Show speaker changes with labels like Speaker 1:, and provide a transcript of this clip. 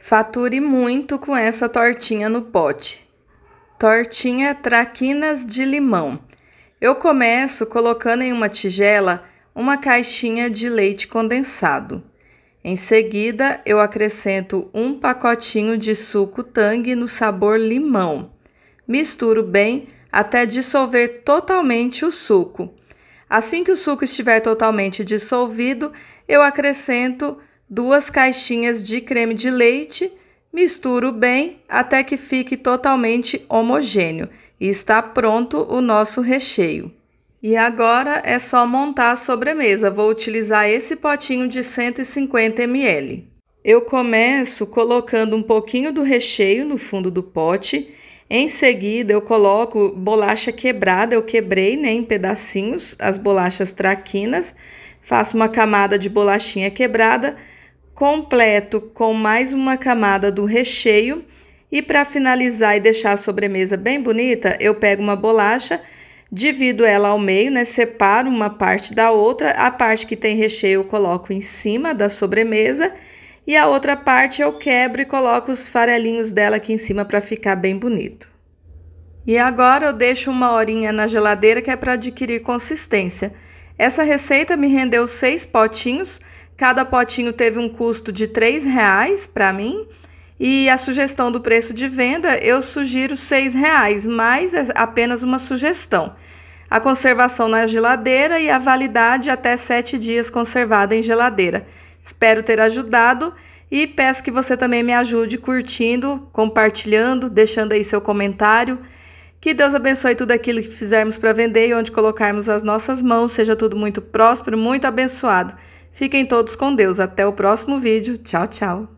Speaker 1: Fature muito com essa tortinha no pote. Tortinha traquinas de limão. Eu começo colocando em uma tigela uma caixinha de leite condensado. Em seguida, eu acrescento um pacotinho de suco Tang no sabor limão. Misturo bem até dissolver totalmente o suco. Assim que o suco estiver totalmente dissolvido, eu acrescento duas caixinhas de creme de leite, misturo bem até que fique totalmente homogêneo e está pronto o nosso recheio. E agora é só montar a sobremesa. Vou utilizar esse potinho de 150 ml. Eu começo colocando um pouquinho do recheio no fundo do pote. Em seguida, eu coloco bolacha quebrada. Eu quebrei né, em pedacinhos as bolachas traquinas. Faço uma camada de bolachinha quebrada completo com mais uma camada do recheio. E para finalizar e deixar a sobremesa bem bonita, eu pego uma bolacha, divido ela ao meio, né? Separo uma parte da outra. A parte que tem recheio eu coloco em cima da sobremesa e a outra parte eu quebro e coloco os farelinhos dela aqui em cima para ficar bem bonito. E agora eu deixo uma horinha na geladeira que é para adquirir consistência. Essa receita me rendeu seis potinhos, Cada potinho teve um custo de R$ reais para mim. E a sugestão do preço de venda, eu sugiro R$ reais, mas é apenas uma sugestão. A conservação na geladeira e a validade até 7 dias conservada em geladeira. Espero ter ajudado e peço que você também me ajude curtindo, compartilhando, deixando aí seu comentário. Que Deus abençoe tudo aquilo que fizermos para vender e onde colocarmos as nossas mãos, seja tudo muito próspero, muito abençoado. Fiquem todos com Deus. Até o próximo vídeo. Tchau, tchau.